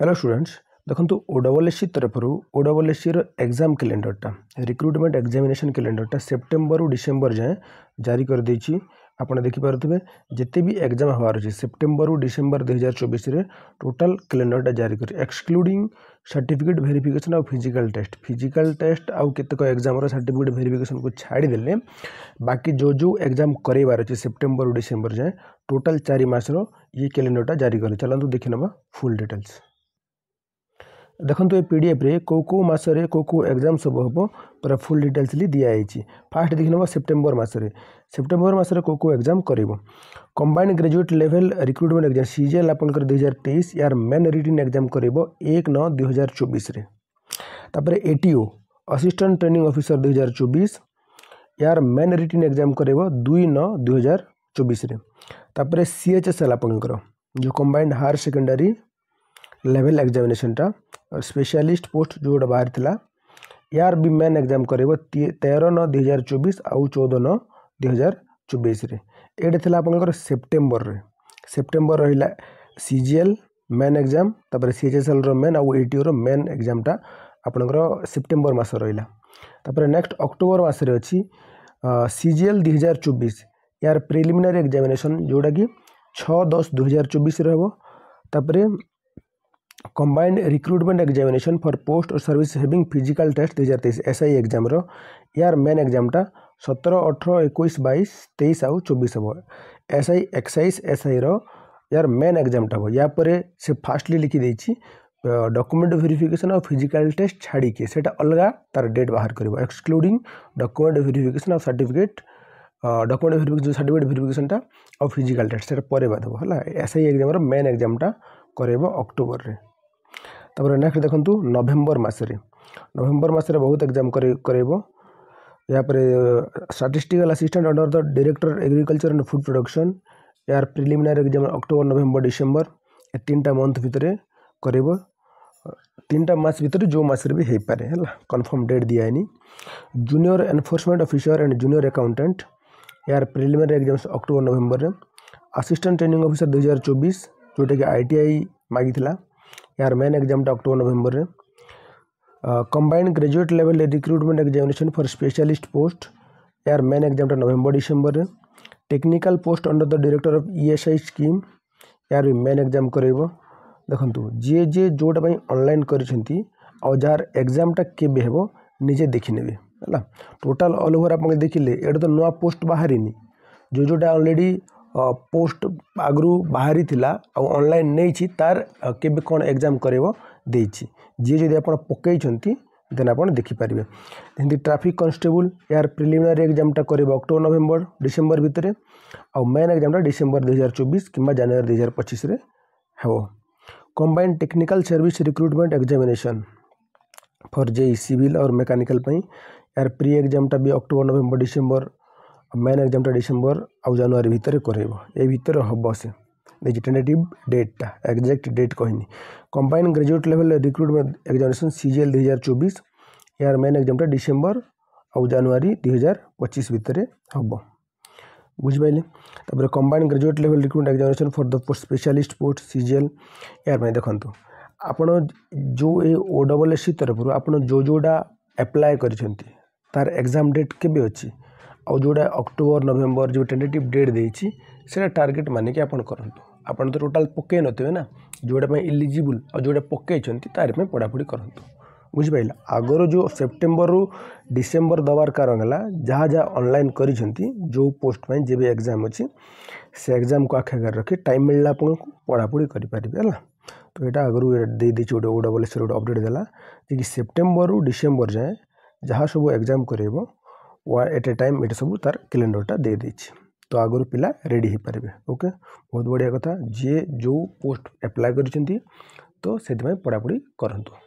hello students देखो ओडबल सी तरफ ओडबल एससी एग्जाम क्यालेंडरटा रिक्रुटमेंट एक्जामेसन क्यालेंडरटा सेप्टेम्बर डिसेम्बर जाए जारी कर देती आपड़ देखिपे जिते भी एग्जाम होवार अच्छे सेप्टेम्बर डिसेम्बर दुई हजार चौबीस टोटाल क्यालेंडरटा जारी कर एक्सक्लूडिंग सर्टिफिकेट भेरिफिकेसन आउ फिजिकाल टेस्ट फिजिकाल टेस्ट आउ के एग्जाम सर्टिफिकेट भेरिफिकेसन को छाड़दे बाकी जो जो एग्जाम करेबार अच्छे सेप्टेम्बर डिसेम्बर जाए टोटाल चारिमास ये क्यालेंडरटा जारी कर चलो देखने फुल डिटेल्स देखो ये पी डी एफ्रे कौस एक्जाम सब हम पूरा फुल डिटेल्स दिखाई फास्ट देखने नाब सेप्टेम्बर मसरे सेप्टेम्बर मसरे कौ कौ एक्जाम कर combined graduate level recruitment exam CGL आप दुई हजार तेईस यार मेन रिटर्न एग्जाम कर एक नौ दुई हजार चौबीस तापर A T O assistant training officer दुई हजार चौबीस यार मेन रिटर्न एक्जाम कर दुई नौ दुई हजार चौबीस तापर सी एच एस एल आप जो कंबाइंड हायर सेकेंडरी लेवल एक्जामेसनटा और स्पेशलिस्ट पोस्ट जो बाहर यार भी मेन एक्जाम कर तेरह नौ दुई हजार चौबीस आउ चौद नौ दुई हजार चौबीस ये आपर सेप्टेम्बर में सेप्टेम्बर रहा C G L main exam C H S L रेन आउ एटीओ रेन एग्जामा आपणकर सेप्टेम्बर मस रहा नेक्स्ट अक्टोबर मसरे अच्छी सी जी एल दुई हजार चौबीस यार प्रिलिमिनारी एक्जामेसन जोटा कि छः दस दुई हजार चौबीस रोपर combined recruitment examination for post और सर्विस हेविंग फिजिकल टेस्ट दुई हजार तेईस एस आई एक्जाम यार मेन एक्जामटा सतर अठर एक बैस तेईस आउ चौबीस हम S I excise S I यार मेन एक्जामटा हम यापर से फास्टली लिखिदे डॉक्यूमेंट भेरीफिकेसन और फिजिकाल टेस्ट छाड़ी से अलग तार डेट बाहर कर एक्सक्लूड डकुमेंट भेरिफिकेसन और सर्टिफिकेट डकुमेंट भेरिफिकेसन सर्टिफिकेट भेरिफिकेसनटा और फिजिकल टेस्ट से पर बाद हम एस आई एक्जाम मेन एक्जामटा कर अक्टोबर में ତାପରେ ନେକ୍ସଟ ଦେଖନ୍ତୁ ନଭେମ୍ବର ମାସରେ ନଭେମ୍ବର ମାସରେ ବହୁତ ଏକ୍ଜାମ୍ କରାଇବ ଏହାପରେ statistical assistant under the director agriculture and food production ଏହାର preliminary exam October November December ଏ ତିନିଟା ମନ୍ଥ ଭିତରେ କରାଇବ ତିନିଟା ମାସ ଭିତରେ ଯେଉଁ ମାସରେ ବି ହେଇପାରେ ହେଲା କନଫର୍ମ ଡେଟ୍ ଦିଆହେଇନି junior enforcement officer and junior accountant ଏହାର ପ୍ରିଲିମିନାରୀ ଏକ୍ଜାମ୍ ଅକ୍ଟୋବର ନଭେମ୍ବରରେ ଆସିଷ୍ଟାଣ୍ଟ ଟ୍ରେନିଂ ଅଫିସର ଦୁଇହଜାର ଚବିଶ ଯେଉଁଟାକି ଆଇ ଟି ଆଇ ମାଗିଥିଲା यार मेन एग्जाम अक्टूबर नवंबर में combined graduate level recruitment examination for specialist post यार मेन एग्जाम नवंबर डिसेम्बर में technical post under the director of ESI scheme यार भी मेन एग्जाम करेब देखु जी जी जोटा अनलाइन कर जार एग्जामटा केवे हे निजे देखने टोटाल अल ओवर आप देखिले एट तो नुआ पोस्ट बाहर जो जोटा अलरेडी ପୋଷ୍ଟ ଆଗରୁ ବାହାରିଥିଲା ଆଉ ଅନଲାଇନ୍ ନେଇଛି ତାର କେବେ କ'ଣ ଏକ୍ଜାମ୍ କରିବ ଦେଇଛି ଯିଏ ଯଦି ଆପଣ ପକାଇଛନ୍ତି ଦେନ୍ ଆପଣ ଦେଖିପାରିବେ ଯେମିତି ଟ୍ରାଫିକ୍ କନଷ୍ଟେବୁଲ୍ ଏହାର ପ୍ରିଲିମିନାରୀ ଏକ୍ଜାମ୍ଟା କରିବ ଅକ୍ଟୋବର ନଭେମ୍ବର ଡିସେମ୍ବର ଭିତରେ ଆଉ ମେନ୍ ଏକ୍ଜାମ୍ଟା ଡିସେମ୍ବର ଦୁଇହଜାର ଚବିଶ କିମ୍ବା ଜାନୁଆରୀ ଦୁଇହଜାର ପଚିଶରେ ହେବ combine technical service recruitment examination for JE civil or mechanical ପାଇଁ ଏହାର ପ୍ରି ଏକ୍ଜାମ୍ଟା ବି ଅକ୍ଟୋବର ନଭେମ୍ବର ଡିସେମ୍ବର मेन एग्जामा डिसेम्बर आउ जानुरी भितर कर हम से जेनेटिव डेटा एक्जाक्ट डेट कहनी combine graduate level recruitment examination CGL दुई हजार चौबीस यार मेन एग्जाम डिसेम्बर आउ जानुरी दुई हजार पचिश भितर हम बुझिपाले combine graduate level recruitment examination for the post specialist post CGL यार देखो आप जो ये ओडबल एस सी तरफ आप जो जोटा एप्लाय कर तार एग्जाम डेट के अच्छी ଆଉ ଯେଉଁଟା ଅକ୍ଟୋବର ନଭେମ୍ବର ଯେଉଁ ଟେଣ୍ଟେଟିଭ୍ ଡେଟ୍ ଦେଇଛି ସେଇଟା ଟାର୍ଗେଟ୍ ମାନିକି ଆପଣ କରନ୍ତୁ ଆପଣ ତ ଟୋଟାଲ୍ ପକାଇ ନଥିବେ ନା ଯେଉଁଟା ପାଇଁ ଇଲିଜିବୁଲ୍ ଆଉ ଯେଉଁଟା ପକାଇଛନ୍ତି ତାରି ପାଇଁ ପଢ଼ାପଢ଼ି କରନ୍ତୁ ବୁଝିପାରିଲେ ଆଗରୁ ଯେଉଁ ସେପ୍ଟେମ୍ବରରୁ ଡିସେମ୍ବର ଦେବାର କାରଣ ହେଲା ଯାହା ଯାହା ଅନଲାଇନ୍ କରିଛନ୍ତି ଯେଉଁ ପୋଷ୍ଟ ପାଇଁ ଯେବେ ଏକ୍ଜାମ୍ ଅଛି ସେ ଏକ୍ଜାମ୍କୁ ଆଖି ରଖି ଟାଇମ୍ ମିଳିଲା ଆପଣଙ୍କୁ ପଢ଼ାପଢ଼ି କରିପାରିବେ ହେଲା ତ ଏଇଟା ଆଗରୁ ଦେଇଦେଇଛି ଗୋଟେ ଓଡ଼ବଲେଶ୍ୱର ଗୋଟେ ଅପଡ଼େଟ୍ ଦେଲା ଯେ କି ସେପ୍ଟେମ୍ବରରୁ ଡିସେମ୍ବର ଯାଏଁ ଯାହା ସବୁ ଏକ୍ଜାମ୍ କରେଇବ एट ए टाइम ये सब तार कैलेंडरटा दे दीचे तो आगर पिला रेडी पारे ओके बहुत बढ़िया कथा जे जो पोस्ट एप्लाय कर तो से पढ़ापढ़ी करूँ